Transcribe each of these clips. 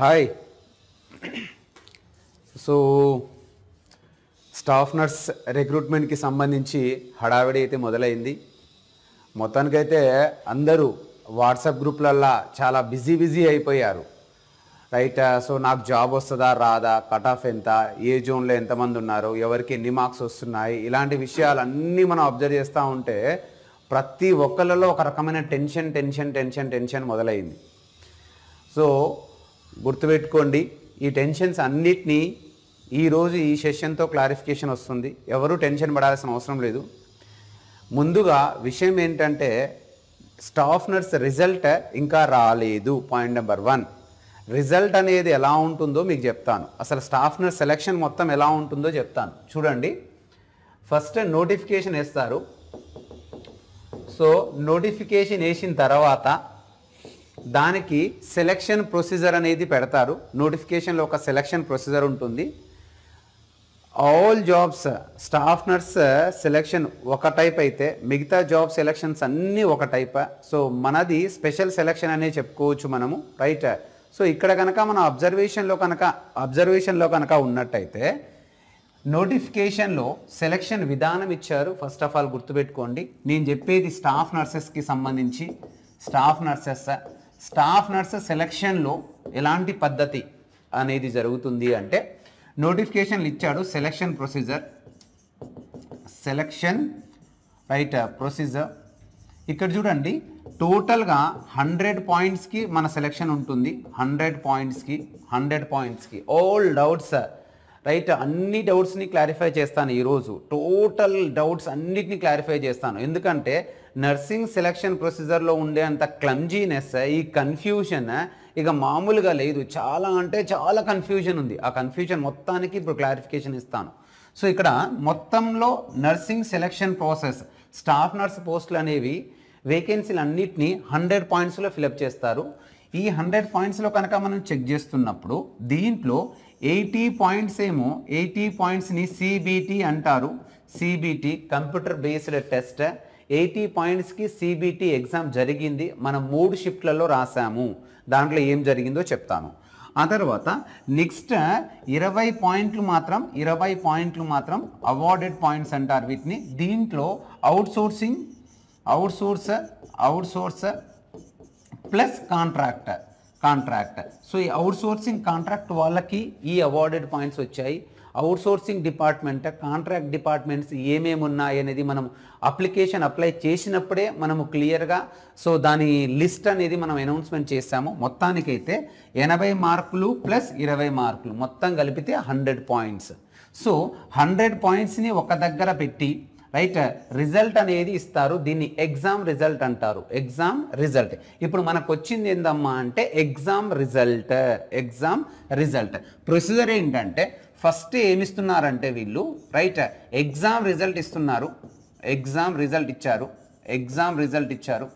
hi so staff nurse రిక్రూట్మెంట్కి సంబంధించి హడావిడి అయితే మొదలైంది మొత్తానికైతే అందరూ వాట్సాప్ గ్రూప్లల్లా చాలా బిజీ బిజీ అయిపోయారు రైట్ సో నాకు జాబ్ వస్తుందా రాదా కట్ ఆఫ్ ఎంత ఏ జోన్లో ఎంతమంది ఉన్నారు ఎవరికి ఎన్ని మార్క్స్ వస్తున్నాయి ఇలాంటి విషయాలన్నీ మనం అబ్జర్వ్ చేస్తూ ఉంటే ప్రతి ఒక్కళ్ళలో ఒక రకమైన టెన్షన్ టెన్షన్ టెన్షన్ టెన్షన్ మొదలైంది సో గుర్తుపెట్టుకోండి ఈ టెన్షన్స్ అన్నిటినీ ఈరోజు ఈ సెషన్తో క్లారిఫికేషన్ వస్తుంది ఎవరు టెన్షన్ పడాల్సిన అవసరం లేదు ముందుగా విషయం ఏంటంటే స్టాఫ్ నర్స్ రిజల్ట్ ఇంకా రాలేదు పాయింట్ నెంబర్ వన్ రిజల్ట్ అనేది ఎలా ఉంటుందో మీకు చెప్తాను అసలు స్టాఫ్ నర్స్ సెలక్షన్ మొత్తం ఎలా ఉంటుందో చెప్తాను చూడండి ఫస్ట్ నోటిఫికేషన్ వేస్తారు సో నోటిఫికేషన్ వేసిన తర్వాత దానికి సెలెక్షన్ ప్రొసీజర్ అనేది పెడతారు నోటిఫికేషన్లో ఒక సెలెక్షన్ ప్రొసీజర్ ఉంటుంది all jobs staff nurse selection ఒక టైప్ అయితే మిగతా జాబ్ సెలెక్షన్స్ అన్నీ ఒక టైప్ సో మనది స్పెషల్ సెలెక్షన్ అనే చెప్పుకోవచ్చు మనము రైట్ సో ఇక్కడ కనుక మనం అబ్జర్వేషన్లో కనుక అబ్జర్వేషన్లో కనుక ఉన్నట్టయితే నోటిఫికేషన్లో సెలెక్షన్ విధానం ఇచ్చారు ఫస్ట్ ఆఫ్ ఆల్ గుర్తుపెట్టుకోండి నేను చెప్పేది స్టాఫ్ నర్సెస్కి సంబంధించి స్టాఫ్ నర్సెస్ స్టాఫ్ నర్స్ సెలక్షన్లో ఎలాంటి పద్ధతి అనేది జరుగుతుంది అంటే నోటిఫికేషన్లు ఇచ్చాడు selection procedure selection right procedure ఇక్కడ చూడండి టోటల్గా హండ్రెడ్ పాయింట్స్కి మన సెలక్షన్ ఉంటుంది హండ్రెడ్ పాయింట్స్కి హండ్రెడ్ పాయింట్స్కి ఆల్ డౌట్స్ రైట్ అన్ని డౌట్స్ని క్లారిఫై చేస్తాను ఈరోజు టోటల్ డౌట్స్ అన్నిటిని క్లారిఫై చేస్తాను ఎందుకంటే నర్సింగ్ సెలక్షన్ ప్రొసీజర్లో ఉండే అంత క్లమ్జీనెస్ ఈ కన్ఫ్యూషన్ ఇక మామూలుగా లేదు చాలా అంటే చాలా కన్ఫ్యూజన్ ఉంది ఆ కన్ఫ్యూజన్ మొత్తానికి ఇప్పుడు క్లారిఫికేషన్ ఇస్తాను సో ఇక్కడ మొత్తంలో nursing selection process staff nurse పోస్టులు అనేవి వేకెన్సీలు అన్నిటినీ హండ్రెడ్ పాయింట్స్లో ఫిలప్ చేస్తారు ఈ హండ్రెడ్ పాయింట్స్లో కనుక మనం చెక్ చేస్తున్నప్పుడు దీంట్లో ఎయిటీ పాయింట్స్ ఏమో ఎయిటీ పాయింట్స్ని సిబిటి అంటారు CBT computer based test eighty పాయింట్స్కి సిబిటి ఎగ్జామ్ జరిగింది మనం మూడు షిఫ్ట్లలో రాసాము దాంట్లో ఏం జరిగిందో చెప్తాను ఆ తర్వాత నెక్స్ట్ ఇరవై పాయింట్లు మాత్రం ఇరవై పాయింట్లు మాత్రం అవార్డెడ్ పాయింట్స్ అంటారు వీటిని దీంట్లో outsourcing outsource outsource plus contractor contract so ఈ అవుట్ సోర్సింగ్ కాంట్రాక్ట్ వాళ్ళకి ఈ అవార్డెడ్ పాయింట్స్ వచ్చాయి అవుట్సోర్సింగ్ డిపార్ట్మెంట్ కాంట్రాక్ట్ డిపార్ట్మెంట్స్ ఏమేమి ఉన్నాయి అనేది మనం అప్లికేషన్ అప్లై చేసినప్పుడే మనము క్లియర్గా సో దాని లిస్ట్ అనేది మనం అనౌన్స్మెంట్ చేస్తాము మొత్తానికైతే ఎనభై మార్కులు ప్లస్ ఇరవై మార్కులు మొత్తం కలిపితే హండ్రెడ్ పాయింట్స్ సో హండ్రెడ్ పాయింట్స్ని ఒక దగ్గర పెట్టి రైట్ రిజల్ట్ అనేది ఇస్తారు దీన్ని ఎగ్జామ్ రిజల్ట్ అంటారు ఎగ్జామ్ రిజల్ట్ ఇప్పుడు మనకు వచ్చింది ఏందమ్మా అంటే exam result exam result procedure ఏంటంటే ఫస్ట్ ఏమిస్తున్నారంటే వీళ్ళు రైట్ ఎగ్జామ్ రిజల్ట్ ఇస్తున్నారు ఎగ్జామ్ రిజల్ట్ ఇచ్చారు ఎగ్జామ్ రిజల్ట్ ఇచ్చారు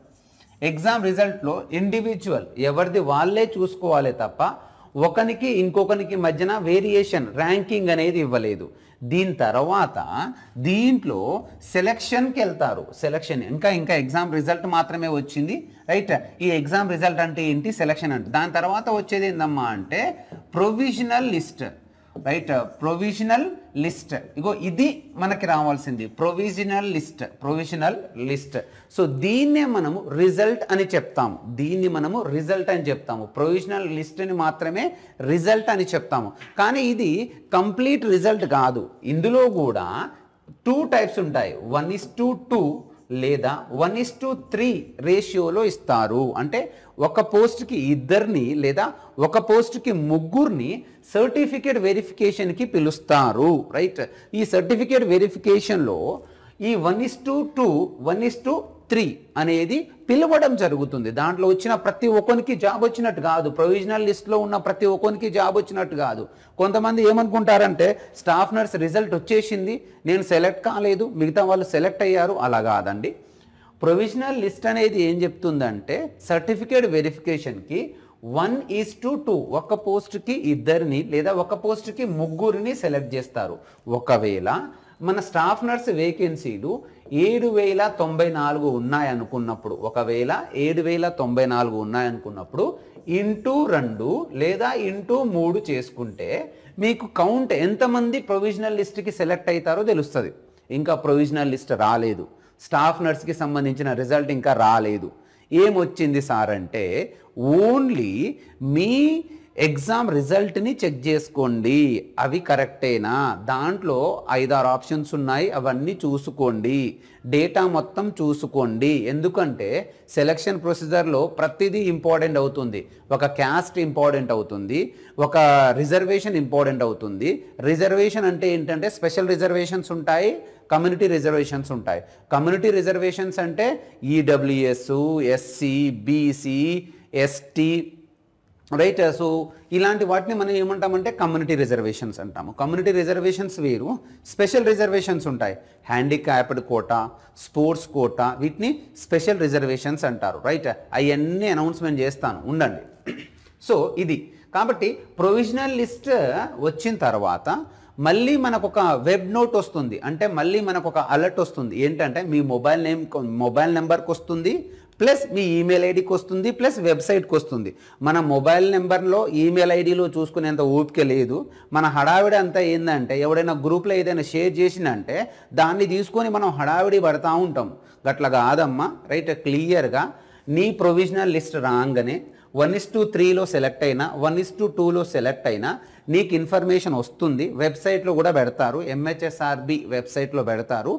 ఎగ్జామ్ రిజల్ట్లో ఇండివిజువల్ ఎవరిది వాళ్ళే చూసుకోవాలి తప్ప ఒకనికి ఇంకొకనికి మధ్యన వేరియేషన్ ర్యాంకింగ్ అనేది ఇవ్వలేదు దీని తర్వాత దీంట్లో సెలెక్షన్కి వెళ్తారు సెలెక్షన్ ఇంకా ఇంకా ఎగ్జామ్ రిజల్ట్ మాత్రమే వచ్చింది రైట్ ఈ ఎగ్జామ్ రిజల్ట్ అంటే ఏంటి సెలెక్షన్ అంటే దాని తర్వాత వచ్చేది ఏందమ్మా అంటే provisional list right provisional list ఇగో ఇది మనకి రావాల్సింది provisional list provisional list so దీన్నే మనము రిజల్ట్ అని చెప్తాము దీన్ని మనము రిజల్ట్ అని చెప్తాము ప్రొవిజనల్ లిస్ట్ని మాత్రమే రిజల్ట్ అని చెప్తాము కానీ ఇది కంప్లీట్ రిజల్ట్ కాదు ఇందులో కూడా టూ టైప్స్ ఉంటాయి వన్ ఇస్ టూ టూ లేదా వన్ ఇస్ టు త్రీ రేషియోలో ఇస్తారు అంటే ఒక పోస్ట్కి ఇద్దరిని లేదా ఒక పోస్ట్కి ముగ్గురిని సర్టిఫికేట్ వెరిఫికేషన్కి పిలుస్తారు రైట్ ఈ సర్టిఫికేట్ వెరిఫికేషన్లో ఈ one is to two one is to three అనేది పిలవడం జరుగుతుంది దాంట్లో వచ్చిన ప్రతి ఒక్కరికి జాబ్ వచ్చినట్టు కాదు ప్రొవిజనల్ లిస్ట్లో ఉన్న ప్రతి ఒక్కరికి జాబ్ వచ్చినట్టు కాదు కొంతమంది ఏమనుకుంటారంటే స్టాఫ్ నర్స్ రిజల్ట్ వచ్చేసింది నేను సెలెక్ట్ కాలేదు మిగతా వాళ్ళు సెలెక్ట్ అయ్యారు అలా కాదండి ప్రొవిజనల్ లిస్ట్ అనేది ఏం చెప్తుందంటే సర్టిఫికేట్ వెరిఫికేషన్కి వన్ ఈజ్ టు టూ ఒక పోస్ట్కి ఇద్దరిని లేదా ఒక పోస్ట్కి ముగ్గురిని సెలెక్ట్ చేస్తారు ఒకవేళ మన స్టాఫ్ నర్స్ వేకెన్సీలు ఏడు వేల తొంభై నాలుగు ఉన్నాయనుకున్నప్పుడు ఒకవేళ ఏడు వేల తొంభై నాలుగు ఉన్నాయనుకున్నప్పుడు ఇంటూ రెండు లేదా ఇంటూ మూడు చేసుకుంటే మీకు కౌంట్ ఎంతమంది ప్రొవిజనల్ లిస్ట్కి సెలెక్ట్ అవుతారో తెలుస్తుంది ఇంకా ప్రొవిజనల్ లిస్ట్ రాలేదు స్టాఫ్ నర్స్కి సంబంధించిన రిజల్ట్ ఇంకా రాలేదు ఏమొచ్చింది సార్ అంటే ఓన్లీ మీ ఎగ్జామ్ రిజల్ట్ని చెక్ చేసుకోండి అవి కరెక్టేనా దాంట్లో ఐదారు ఆప్షన్స్ ఉన్నాయి అవన్నీ చూసుకోండి డేటా మొత్తం చూసుకోండి ఎందుకంటే సెలక్షన్ ప్రొసీజర్లో ప్రతిదీ ఇంపార్టెంట్ అవుతుంది ఒక క్యాస్ట్ ఇంపార్టెంట్ అవుతుంది ఒక రిజర్వేషన్ ఇంపార్టెంట్ అవుతుంది రిజర్వేషన్ అంటే ఏంటంటే స్పెషల్ రిజర్వేషన్స్ ఉంటాయి కమ్యూనిటీ రిజర్వేషన్స్ ఉంటాయి కమ్యూనిటీ రిజర్వేషన్స్ అంటే EWS SC BC ST right so ఇలాంటి వాటిని మనం ఏమంటామంటే కమ్యూనిటీ రిజర్వేషన్స్ అంటాము కమ్యూనిటీ రిజర్వేషన్స్ వేరు స్పెషల్ రిజర్వేషన్స్ ఉంటాయి హ్యాండిక్యాప్డ్ కోట స్పోర్ట్స్ కోట వీటిని స్పెషల్ రిజర్వేషన్స్ అంటారు రైట్ అవన్నీ అనౌన్స్మెంట్ చేస్తాను ఉండండి సో ఇది కాబట్టి ప్రొవిజనల్ లిస్ట్ వచ్చిన తర్వాత మళ్ళీ మనకు ఒక వెబ్ నోట్ వస్తుంది అంటే మళ్ళీ మనకు ఒక అలర్ట్ వస్తుంది ఏంటంటే మీ మొబైల్ నేమ్ మొబైల్ నెంబర్కి వస్తుంది ప్లస్ మీ ఈమెయిల్ ఐడికి వస్తుంది ప్లస్ వెబ్సైట్కి వస్తుంది మన మొబైల్ నెంబర్లో ఈమెయిల్ ఐడిలో చూసుకునేంత ఓపిక లేదు మన హడావిడి అంతా ఏంటంటే ఎవడైనా గ్రూప్లో ఏదైనా షేర్ చేసినంటే దాన్ని తీసుకొని మనం హడావిడి పడతా ఉంటాం గట్లా కాదమ్మా రైట్ క్లియర్గా నీ ప్రొవిజనల్ లిస్ట్ రాగానే వన్ ఇస్ టు త్రీలో సెలెక్ట్ అయినా వన్ ఇస్ టు టూలో సెలెక్ట్ అయినా నీకు ఇన్ఫర్మేషన్ వస్తుంది వెబ్సైట్లో కూడా పెడతారు ఎంహెచ్ఎస్ఆర్బి వెబ్సైట్లో పెడతారు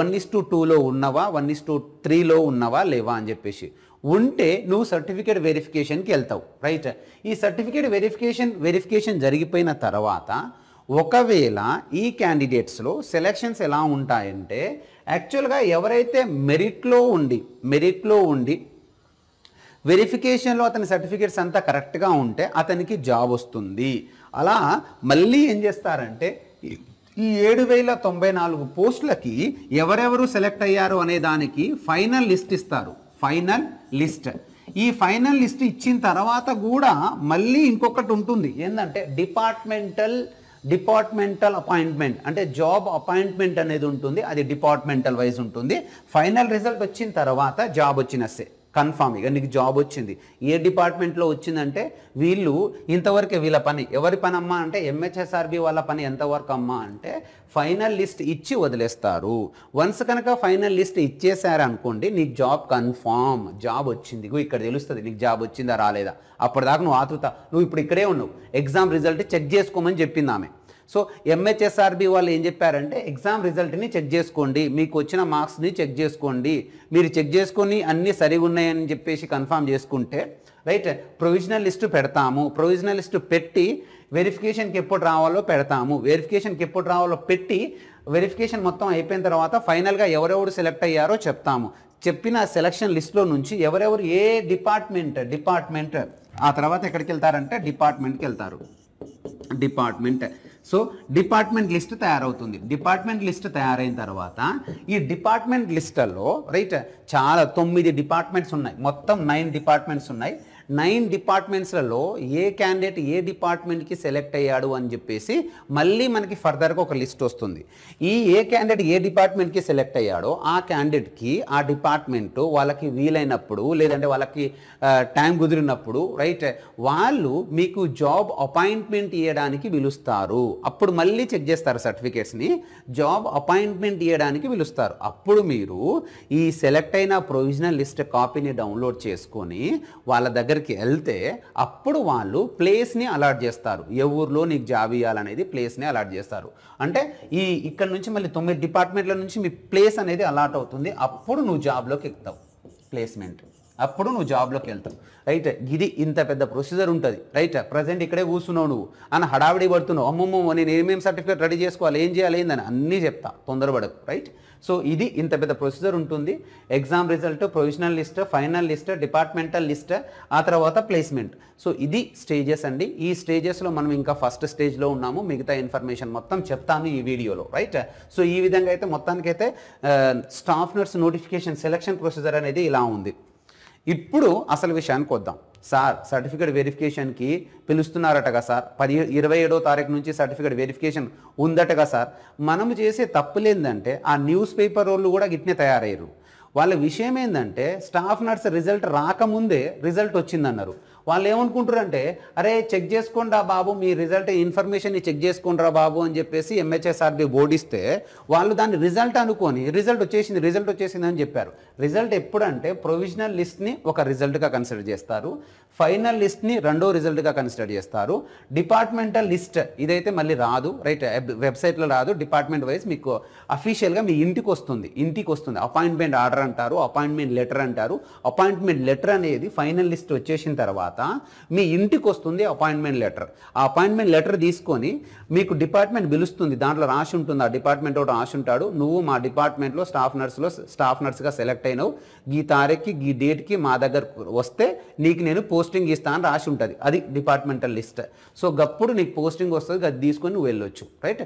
వన్ ఇస్ టు టూలో ఉన్నవా వన్ ఇస్ టు త్రీలో ఉన్నవా లేవా అని చెప్పేసి ఉంటే నువ్వు సర్టిఫికేట్ వెరిఫికేషన్కి వెళ్తావు రైట్ ఈ సర్టిఫికేట్ వెరిఫికేషన్ వెరిఫికేషన్ జరిగిపోయిన తర్వాత ఒకవేళ ఈ క్యాండిడేట్స్లో సెలెక్షన్స్ ఎలా ఉంటాయంటే యాక్చువల్గా ఎవరైతే మెరిట్లో ఉండి మెరిట్లో ఉండి వెరిఫికేషన్లో అతని సర్టిఫికేట్స్ అంతా కరెక్ట్గా ఉంటే అతనికి జాబ్ వస్తుంది అలా మళ్ళీ ఏం చేస్తారంటే ఈ ఏడు వేల తొంభై నాలుగు పోస్టులకి ఎవరెవరు సెలెక్ట్ అయ్యారు అనే దానికి ఫైనల్ లిస్ట్ ఇస్తారు ఫైనల్ లిస్ట్ ఈ ఫైనల్ లిస్ట్ ఇచ్చిన తర్వాత కూడా మళ్ళీ ఇంకొకటి ఉంటుంది ఏంటంటే డిపార్ట్మెంటల్ డిపార్ట్మెంటల్ అపాయింట్మెంట్ అంటే జాబ్ అపాయింట్మెంట్ అనేది ఉంటుంది అది డిపార్ట్మెంటల్ వైజ్ ఉంటుంది ఫైనల్ రిజల్ట్ వచ్చిన తర్వాత జాబ్ వచ్చినస్తే కన్ఫామ్ ఇక నీకు జాబ్ వచ్చింది ఏ డిపార్ట్మెంట్లో వచ్చిందంటే వీళ్ళు ఇంతవరకే వీళ్ళ పని ఎవరి పని అమ్మా అంటే ఎంహెచ్ఎస్ఆర్బి వాళ్ళ పని ఎంతవరకు అమ్మా అంటే ఫైనల్ లిస్ట్ ఇచ్చి వదిలేస్తారు వన్స్ కనుక ఫైనల్ లిస్ట్ ఇచ్చేసారనుకోండి నీకు జాబ్ కన్ఫామ్ జాబ్ వచ్చింది ఇక్కడ తెలుస్తుంది నీకు జాబ్ వచ్చిందా రాలేదా అప్పటిదాకా నువ్వు ఆతృత నువ్వు ఇప్పుడు ఇక్కడే ఉన్నావు ఎగ్జామ్ రిజల్ట్ చెక్ చేసుకోమని చెప్పింది ఆమె సో ఎంహెచ్ఎస్ఆర్బి వాళ్ళు ఏం చెప్పారంటే ఎగ్జామ్ రిజల్ట్ని చెక్ చేసుకోండి మీకు వచ్చిన మార్క్స్ని చెక్ చేసుకోండి మీరు చెక్ చేసుకొని అన్నీ సరిగా ఉన్నాయని చెప్పేసి కన్ఫామ్ చేసుకుంటే రైట్ ప్రొవిజనల్ లిస్టు పెడతాము ప్రొవిజనల్ లిస్టు పెట్టి వెరిఫికేషన్కి ఎప్పుడు రావాలో పెడతాము వెరిఫికేషన్కి ఎప్పుడు రావాలో పెట్టి వెరిఫికేషన్ మొత్తం అయిపోయిన తర్వాత ఫైనల్గా ఎవరెవరు సెలెక్ట్ అయ్యారో చెప్తాము చెప్పిన సెలక్షన్ లిస్ట్లో నుంచి ఎవరెవరు ఏ డిపార్ట్మెంట్ డిపార్ట్మెంట్ ఆ తర్వాత ఎక్కడికి వెళ్తారంటే డిపార్ట్మెంట్కి వెళ్తారు డిపార్ట్మెంట్ సో డిపార్ట్మెంట్ లిస్ట్ తయారవుతుంది డిపార్ట్మెంట్ లిస్ట్ తయారైన తర్వాత ఈ డిపార్ట్మెంట్ లిస్టులో రైట్ చాలా తొమ్మిది డిపార్ట్మెంట్స్ ఉన్నాయి మొత్తం నైన్ డిపార్ట్మెంట్స్ ఉన్నాయి నైన్ డిపార్ట్మెంట్స్లలో ఏ క్యాండిడేట్ ఏ డిపార్ట్మెంట్కి సెలెక్ట్ అయ్యాడు అని చెప్పేసి మళ్ళీ మనకి ఫర్దర్గా ఒక లిస్ట్ వస్తుంది ఈ ఏ క్యాండిడేట్ ఏ డిపార్ట్మెంట్కి సెలెక్ట్ అయ్యాడో ఆ క్యాండిడేట్కి ఆ డిపార్ట్మెంట్ వాళ్ళకి వీలైనప్పుడు లేదంటే వాళ్ళకి టైం కుదిరినప్పుడు రైట్ వాళ్ళు మీకు జాబ్ అపాయింట్మెంట్ ఇవ్వడానికి పిలుస్తారు అప్పుడు మళ్ళీ చెక్ చేస్తారు సర్టిఫికేట్స్ని జాబ్ అపాయింట్మెంట్ ఇవ్వడానికి పిలుస్తారు అప్పుడు మీరు ఈ సెలెక్ట్ అయిన ప్రొవిజనల్ లిస్ట్ కాపీని డౌన్లోడ్ చేసుకొని వాళ్ళ దగ్గర దగ్గరికి వెళ్తే అప్పుడు వాళ్ళు ప్లేస్ని అలాట్ చేస్తారు ఏ ఊర్లో నీకు జాబ్ ఇవ్వాలనేది ప్లేస్ని అలాట్ చేస్తారు అంటే ఈ ఇక్కడ నుంచి మళ్ళీ తొమ్మిది డిపార్ట్మెంట్ల నుంచి మీ ప్లేస్ అనేది అలాట్ అవుతుంది అప్పుడు నువ్వు జాబ్లోకి ఎక్కుతావు ప్లేస్మెంట్ అప్పుడు నువ్వు జాబ్లోకి వెళ్తావు రైట్ ఇది ఇంత పెద్ద ప్రొసీజర్ ఉంటుంది రైట్ ప్రజెంట్ ఇక్కడే కూర్చున్నావు నువ్వు అని హడావిడి పడుతున్నావు అమ్మమ్మ నేను ఏమేమి సర్టిఫికేట్ రెడీ చేసుకోవాలి ఏం చేయాలి ఏందని అన్నీ చెప్తా తొందరపడకు రైట్ సో ఇది ఇంత పెద్ద ప్రొసీజర్ ఉంటుంది exam result provisional list final list departmental list ఆ తర్వాత ప్లేస్మెంట్ సో ఇది స్టేజెస్ అండి ఈ స్టేజెస్లో మనం ఇంకా ఫస్ట్ స్టేజ్లో ఉన్నాము మిగతా ఇన్ఫర్మేషన్ మొత్తం చెప్తాను ఈ వీడియోలో రైట్ సో ఈ విధంగా అయితే మొత్తానికైతే staff nurse notification selection procedure అనేది ఇలా ఉంది ఇప్పుడు అసలు విషయానికి వద్దాం సార్ సర్టిఫికేట్ వెరిఫికేషన్కి పిలుస్తున్నారటగా సార్ పది ఇరవై ఏడో తారీఖు నుంచి సర్టిఫికేట్ వెరిఫికేషన్ ఉందటగా సార్ మనం చేసే తప్పులేందంటే ఆ న్యూస్ పేపర్ వాళ్ళు కూడా గిట్నే తయారయ్యారు వాళ్ళ విషయం ఏంటంటే స్టాఫ్ నర్స్ రిజల్ట్ రాకముందే రిజల్ట్ వచ్చిందన్నారు వాళ్ళు ఏమనుకుంటారంటే అరే చెక్ చేసుకోండి బాబు మీ రిజల్ట్ ఇన్ఫర్మేషన్ చెక్ చేసుకోండి బాబు అని చెప్పేసి ఎంహెచ్ఎస్ఆర్బి బోర్డిస్తే వాళ్ళు దాన్ని రిజల్ట్ అనుకొని రిజల్ట్ వచ్చేసింది రిజల్ట్ వచ్చేసింది అని చెప్పారు రిజల్ట్ ఎప్పుడంటే ప్రొవిజనల్ లిస్ట్ని ఒక రిజల్ట్గా కన్సిడర్ చేస్తారు ఫైనల్ లిస్ట్ని రెండో రిజల్ట్గా కన్సిడర్ చేస్తారు డిపార్ట్మెంటల్ లిస్ట్ ఇదైతే మళ్ళీ రాదు రైట్ వెబ్సైట్లో రాదు డిపార్ట్మెంట్ వైజ్ మీకు అఫీషియల్గా మీ ఇంటికి వస్తుంది ఇంటికి వస్తుంది అపాయింట్మెంట్ ఆర్డర్ అంటారు అపాయింట్మెంట్ లెటర్ అంటారు అపాయింట్మెంట్ లెటర్ అనేది ఫైనల్ లిస్ట్ వచ్చేసిన తర్వాత మీ ఇంటికి వస్తుంది అపాయింట్మెంట్ లెటర్ ఆ అపాయింట్మెంట్ లెటర్ తీసుకొని మీకు డిపార్ట్మెంట్ పిలుస్తుంది దాంట్లో రాసి ఉంటుంది ఆ డిపార్ట్మెంట్ ఒకటి రాసి ఉంటాడు నువ్వు మా డిపార్ట్మెంట్లో స్టాఫ్ నర్స్లో స్టాఫ్ నర్స్గా సెలెక్ట్ అయినావు ఈ తారీఖుకి ఈ డేట్కి మా దగ్గర వస్తే నీకు నేను పోస్ట్ పోస్టింగ్ ఇస్తా అని రాసి ఉంటుంది అది డిపార్ట్మెంటల్ లిస్ట్ సో గప్పుడు నీకు పోస్టింగ్ వస్తుంది అది తీసుకొని నువ్వు వెళ్ళొచ్చు రైట్